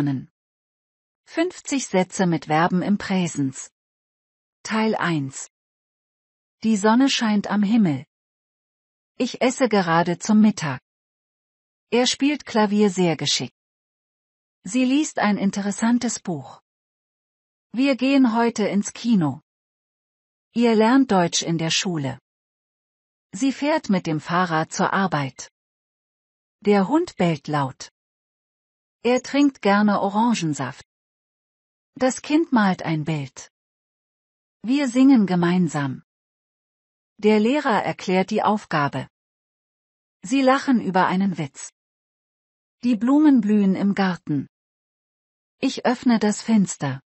lernen. 50 Sätze mit Verben im Präsens. Teil 1. Die Sonne scheint am Himmel. Ich esse gerade zum Mittag. Er spielt Klavier sehr geschickt. Sie liest ein interessantes Buch. Wir gehen heute ins Kino. Ihr lernt Deutsch in der Schule. Sie fährt mit dem Fahrrad zur Arbeit. Der Hund bellt laut. Er trinkt gerne Orangensaft. Das Kind malt ein Bild. Wir singen gemeinsam. Der Lehrer erklärt die Aufgabe. Sie lachen über einen Witz. Die Blumen blühen im Garten. Ich öffne das Fenster.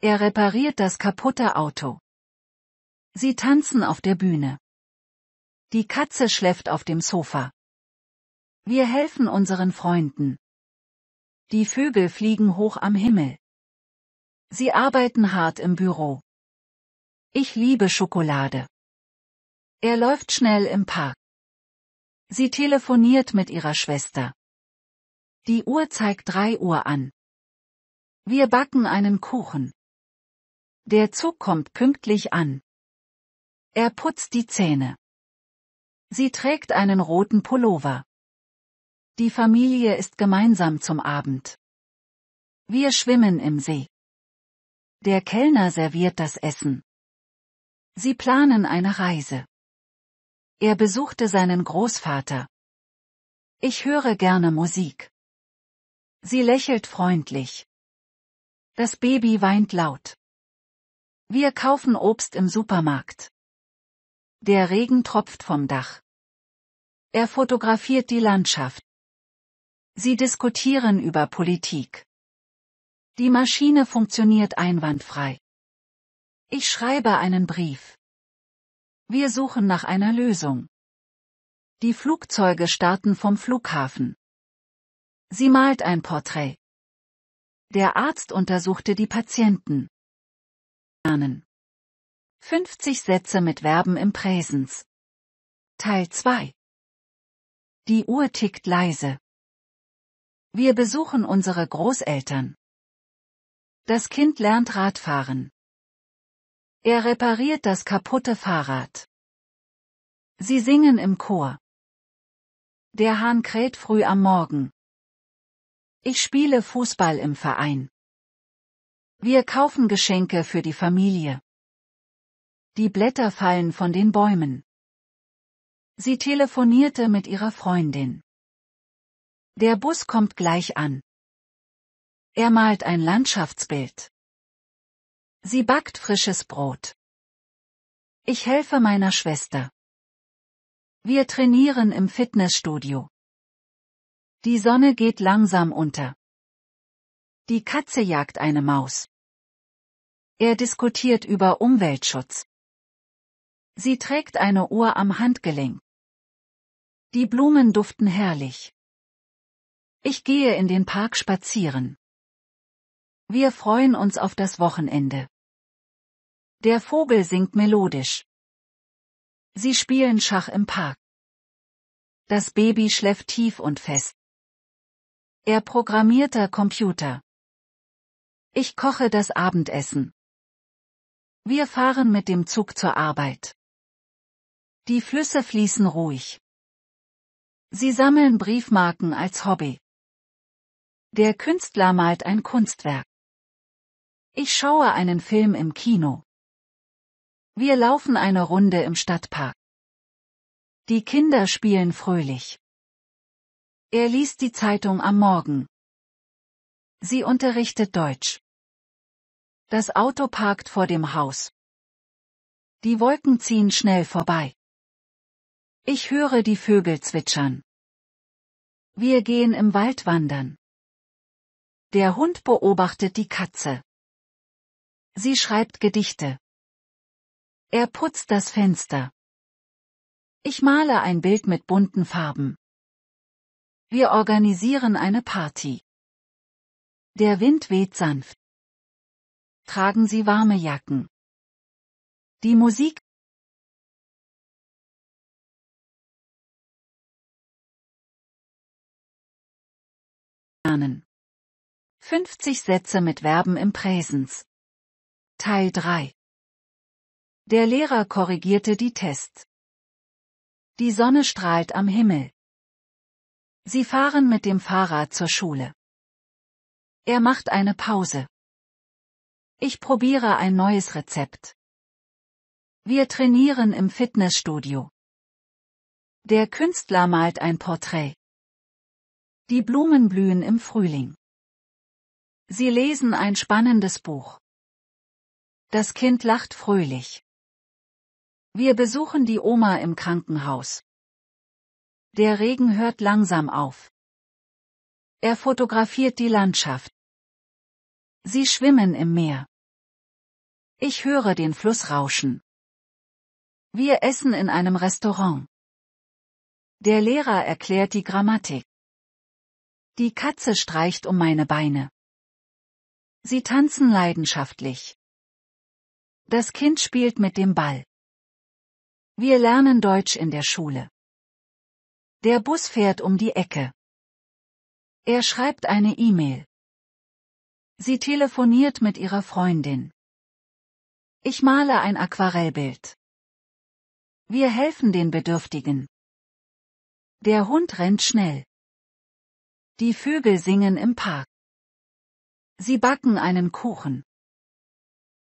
Er repariert das kaputte Auto. Sie tanzen auf der Bühne. Die Katze schläft auf dem Sofa. Wir helfen unseren Freunden. Die Vögel fliegen hoch am Himmel. Sie arbeiten hart im Büro. Ich liebe Schokolade. Er läuft schnell im Park. Sie telefoniert mit ihrer Schwester. Die Uhr zeigt drei Uhr an. Wir backen einen Kuchen. Der Zug kommt pünktlich an. Er putzt die Zähne. Sie trägt einen roten Pullover. Die Familie ist gemeinsam zum Abend. Wir schwimmen im See. Der Kellner serviert das Essen. Sie planen eine Reise. Er besuchte seinen Großvater. Ich höre gerne Musik. Sie lächelt freundlich. Das Baby weint laut. Wir kaufen Obst im Supermarkt. Der Regen tropft vom Dach. Er fotografiert die Landschaft. Sie diskutieren über Politik. Die Maschine funktioniert einwandfrei. Ich schreibe einen Brief. Wir suchen nach einer Lösung. Die Flugzeuge starten vom Flughafen. Sie malt ein Porträt. Der Arzt untersuchte die Patienten. 50 Sätze mit Verben im Präsens. Teil 2. Die Uhr tickt leise. Wir besuchen unsere Großeltern. Das Kind lernt Radfahren. Er repariert das kaputte Fahrrad. Sie singen im Chor. Der Hahn kräht früh am Morgen. Ich spiele Fußball im Verein. Wir kaufen Geschenke für die Familie. Die Blätter fallen von den Bäumen. Sie telefonierte mit ihrer Freundin. Der Bus kommt gleich an. Er malt ein Landschaftsbild. Sie backt frisches Brot. Ich helfe meiner Schwester. Wir trainieren im Fitnessstudio. Die Sonne geht langsam unter. Die Katze jagt eine Maus. Er diskutiert über Umweltschutz. Sie trägt eine Uhr am Handgelenk. Die Blumen duften herrlich. Ich gehe in den Park spazieren. Wir freuen uns auf das Wochenende. Der Vogel singt melodisch. Sie spielen Schach im Park. Das Baby schläft tief und fest. Er programmierter Computer. Ich koche das Abendessen. Wir fahren mit dem Zug zur Arbeit. Die Flüsse fließen ruhig. Sie sammeln Briefmarken als Hobby. Der Künstler malt ein Kunstwerk. Ich schaue einen Film im Kino. Wir laufen eine Runde im Stadtpark. Die Kinder spielen fröhlich. Er liest die Zeitung am Morgen. Sie unterrichtet Deutsch. Das Auto parkt vor dem Haus. Die Wolken ziehen schnell vorbei. Ich höre die Vögel zwitschern. Wir gehen im Wald wandern. Der Hund beobachtet die Katze. Sie schreibt Gedichte. Er putzt das Fenster. Ich male ein Bild mit bunten Farben. Wir organisieren eine Party. Der Wind weht sanft. Tragen Sie warme Jacken. Die Musik lernen. 50 Sätze mit Verben im Präsens. Teil 3 Der Lehrer korrigierte die Tests. Die Sonne strahlt am Himmel. Sie fahren mit dem Fahrrad zur Schule. Er macht eine Pause. Ich probiere ein neues Rezept. Wir trainieren im Fitnessstudio. Der Künstler malt ein Porträt. Die Blumen blühen im Frühling. Sie lesen ein spannendes Buch. Das Kind lacht fröhlich. Wir besuchen die Oma im Krankenhaus. Der Regen hört langsam auf. Er fotografiert die Landschaft. Sie schwimmen im Meer. Ich höre den Fluss rauschen. Wir essen in einem Restaurant. Der Lehrer erklärt die Grammatik. Die Katze streicht um meine Beine. Sie tanzen leidenschaftlich. Das Kind spielt mit dem Ball. Wir lernen Deutsch in der Schule. Der Bus fährt um die Ecke. Er schreibt eine E-Mail. Sie telefoniert mit ihrer Freundin. Ich male ein Aquarellbild. Wir helfen den Bedürftigen. Der Hund rennt schnell. Die Vögel singen im Park. Sie backen einen Kuchen.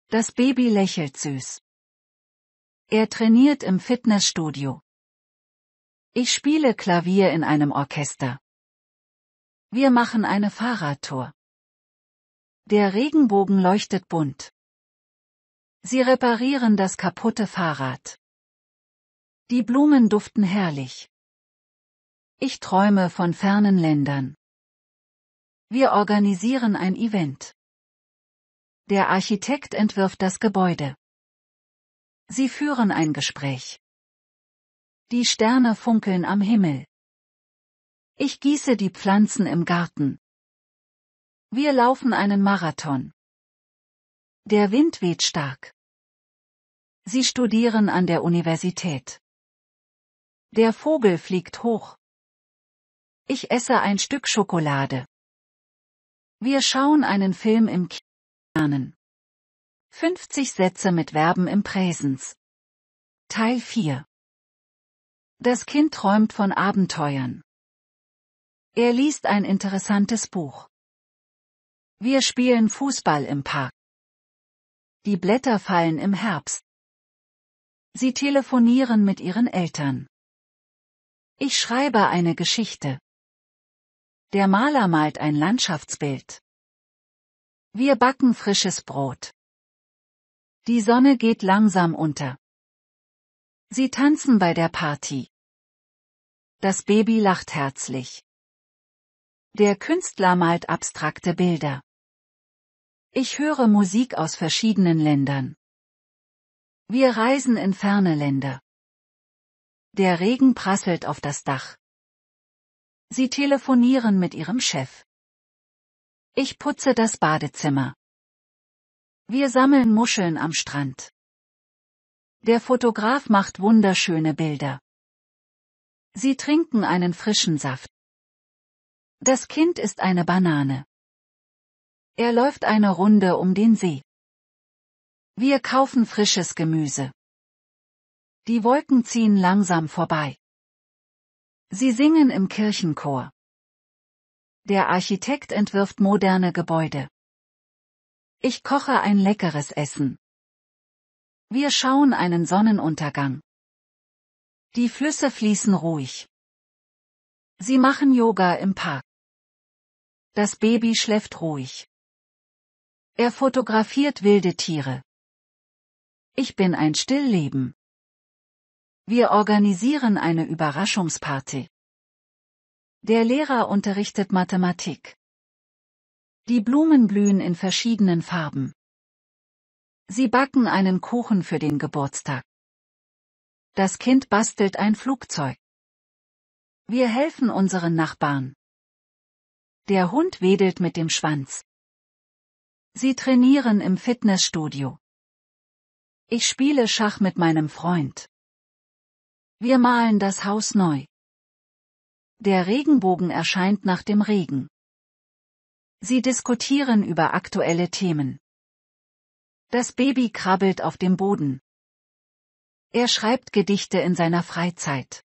Das Baby lächelt süß. Er trainiert im Fitnessstudio. Ich spiele Klavier in einem Orchester. Wir machen eine Fahrradtour. Der Regenbogen leuchtet bunt. Sie reparieren das kaputte Fahrrad. Die Blumen duften herrlich. Ich träume von fernen Ländern. Wir organisieren ein Event. Der Architekt entwirft das Gebäude. Sie führen ein Gespräch. Die Sterne funkeln am Himmel. Ich gieße die Pflanzen im Garten. Wir laufen einen Marathon. Der Wind weht stark. Sie studieren an der Universität. Der Vogel fliegt hoch. Ich esse ein Stück Schokolade. Wir schauen einen Film im Kino. 50 Sätze mit Verben im Präsens. Teil 4 Das Kind träumt von Abenteuern. Er liest ein interessantes Buch. Wir spielen Fußball im Park. Die Blätter fallen im Herbst. Sie telefonieren mit ihren Eltern. Ich schreibe eine Geschichte. Der Maler malt ein Landschaftsbild. Wir backen frisches Brot. Die Sonne geht langsam unter. Sie tanzen bei der Party. Das Baby lacht herzlich. Der Künstler malt abstrakte Bilder. Ich höre Musik aus verschiedenen Ländern. Wir reisen in ferne Länder. Der Regen prasselt auf das Dach. Sie telefonieren mit ihrem Chef. Ich putze das Badezimmer. Wir sammeln Muscheln am Strand. Der Fotograf macht wunderschöne Bilder. Sie trinken einen frischen Saft. Das Kind ist eine Banane. Er läuft eine Runde um den See. Wir kaufen frisches Gemüse. Die Wolken ziehen langsam vorbei. Sie singen im Kirchenchor. Der Architekt entwirft moderne Gebäude. Ich koche ein leckeres Essen. Wir schauen einen Sonnenuntergang. Die Flüsse fließen ruhig. Sie machen Yoga im Park. Das Baby schläft ruhig. Er fotografiert wilde Tiere. Ich bin ein Stillleben. Wir organisieren eine Überraschungsparty. Der Lehrer unterrichtet Mathematik. Die Blumen blühen in verschiedenen Farben. Sie backen einen Kuchen für den Geburtstag. Das Kind bastelt ein Flugzeug. Wir helfen unseren Nachbarn. Der Hund wedelt mit dem Schwanz. Sie trainieren im Fitnessstudio. Ich spiele Schach mit meinem Freund. Wir malen das Haus neu. Der Regenbogen erscheint nach dem Regen. Sie diskutieren über aktuelle Themen. Das Baby krabbelt auf dem Boden. Er schreibt Gedichte in seiner Freizeit.